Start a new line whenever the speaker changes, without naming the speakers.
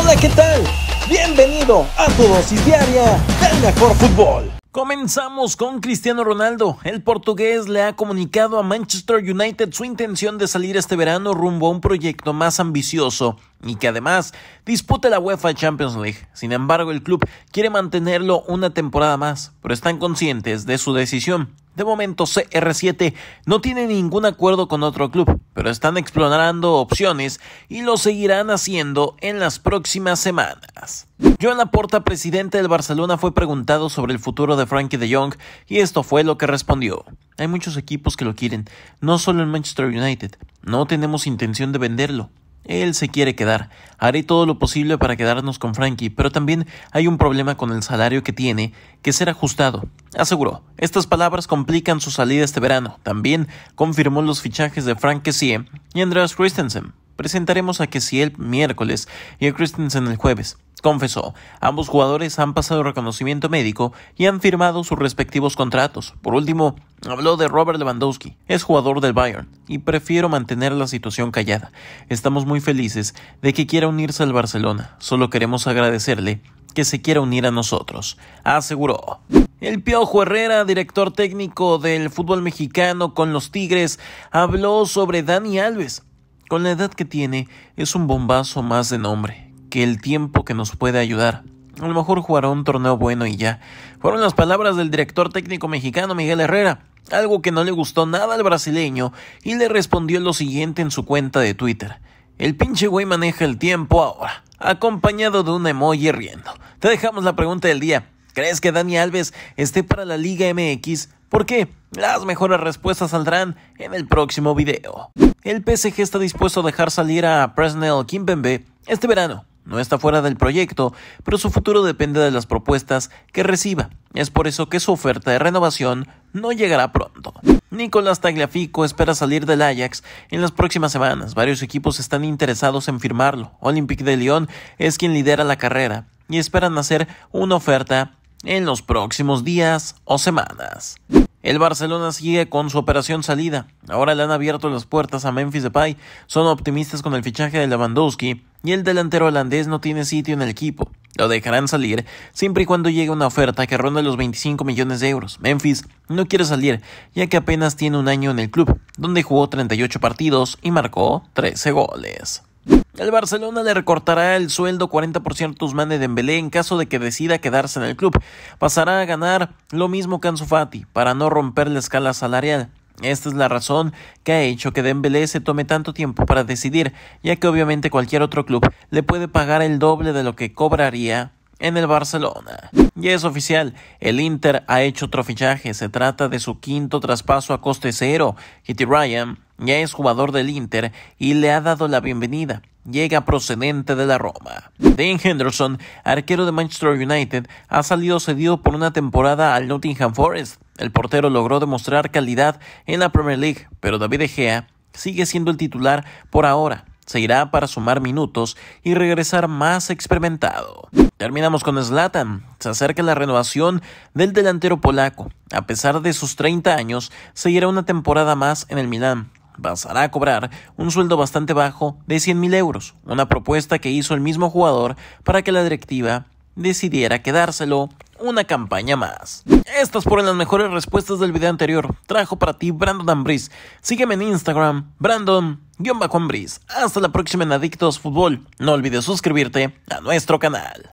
Hola, ¿qué tal? Bienvenido a tu dosis diaria del mejor fútbol. Comenzamos con Cristiano Ronaldo. El portugués le ha comunicado a Manchester United su intención de salir este verano rumbo a un proyecto más ambicioso y que además dispute la UEFA Champions League. Sin embargo, el club quiere mantenerlo una temporada más, pero están conscientes de su decisión. De momento CR7 no tiene ningún acuerdo con otro club, pero están explorando opciones y lo seguirán haciendo en las próximas semanas. Joan Laporta, presidente del Barcelona, fue preguntado sobre el futuro de Frankie de Jong y esto fue lo que respondió. Hay muchos equipos que lo quieren, no solo en Manchester United. No tenemos intención de venderlo. Él se quiere quedar. Haré todo lo posible para quedarnos con Frankie, pero también hay un problema con el salario que tiene, que ser ajustado. Aseguró. Estas palabras complican su salida este verano. También confirmó los fichajes de Frank Kessie y Andreas Christensen. Presentaremos a Kessie el miércoles y a Christensen el jueves. Confesó, ambos jugadores han pasado reconocimiento médico y han firmado sus respectivos contratos. Por último, Habló de Robert Lewandowski, es jugador del Bayern, y prefiero mantener la situación callada. Estamos muy felices de que quiera unirse al Barcelona, solo queremos agradecerle que se quiera unir a nosotros, aseguró. El Piojo Herrera, director técnico del fútbol mexicano con los Tigres, habló sobre Dani Alves. Con la edad que tiene, es un bombazo más de nombre, que el tiempo que nos puede ayudar. A lo mejor jugará un torneo bueno y ya. Fueron las palabras del director técnico mexicano Miguel Herrera algo que no le gustó nada al brasileño y le respondió lo siguiente en su cuenta de Twitter. El pinche güey maneja el tiempo ahora, acompañado de un emoji riendo. Te dejamos la pregunta del día. ¿Crees que Dani Alves esté para la Liga MX? ¿Por qué? Las mejores respuestas saldrán en el próximo video. El PSG está dispuesto a dejar salir a Presnel Kimpembe este verano no está fuera del proyecto, pero su futuro depende de las propuestas que reciba. Es por eso que su oferta de renovación no llegará pronto. Nicolás Tagliafico espera salir del Ajax en las próximas semanas. Varios equipos están interesados en firmarlo. Olympique de Lyon es quien lidera la carrera y esperan hacer una oferta en los próximos días o semanas. El Barcelona sigue con su operación salida. Ahora le han abierto las puertas a Memphis Depay. Son optimistas con el fichaje de Lewandowski y el delantero holandés no tiene sitio en el equipo. Lo dejarán salir siempre y cuando llegue una oferta que ronda los 25 millones de euros. Memphis no quiere salir ya que apenas tiene un año en el club, donde jugó 38 partidos y marcó 13 goles. El Barcelona le recortará el sueldo 40% a Usman de Dembélé en caso de que decida quedarse en el club. Pasará a ganar lo mismo que Ansu para no romper la escala salarial. Esta es la razón que ha hecho que Dembélé se tome tanto tiempo para decidir, ya que obviamente cualquier otro club le puede pagar el doble de lo que cobraría en el Barcelona. Ya es oficial, el Inter ha hecho otro fichaje, se trata de su quinto traspaso a coste cero. Kitty Ryan ya es jugador del Inter y le ha dado la bienvenida. Llega procedente de la Roma. Dean Henderson, arquero de Manchester United, ha salido cedido por una temporada al Nottingham Forest. El portero logró demostrar calidad en la Premier League, pero David Egea sigue siendo el titular por ahora. Se irá para sumar minutos y regresar más experimentado. Terminamos con Zlatan. Se acerca la renovación del delantero polaco. A pesar de sus 30 años, seguirá una temporada más en el Milan. pasará a cobrar un sueldo bastante bajo de 100.000 euros, una propuesta que hizo el mismo jugador para que la directiva decidiera quedárselo una campaña más. Estas fueron las mejores respuestas del video anterior. Trajo para ti Brandon Ambris. Sígueme en Instagram, Brandon-Ambris. Hasta la próxima en Adictos Fútbol. No olvides suscribirte a nuestro canal.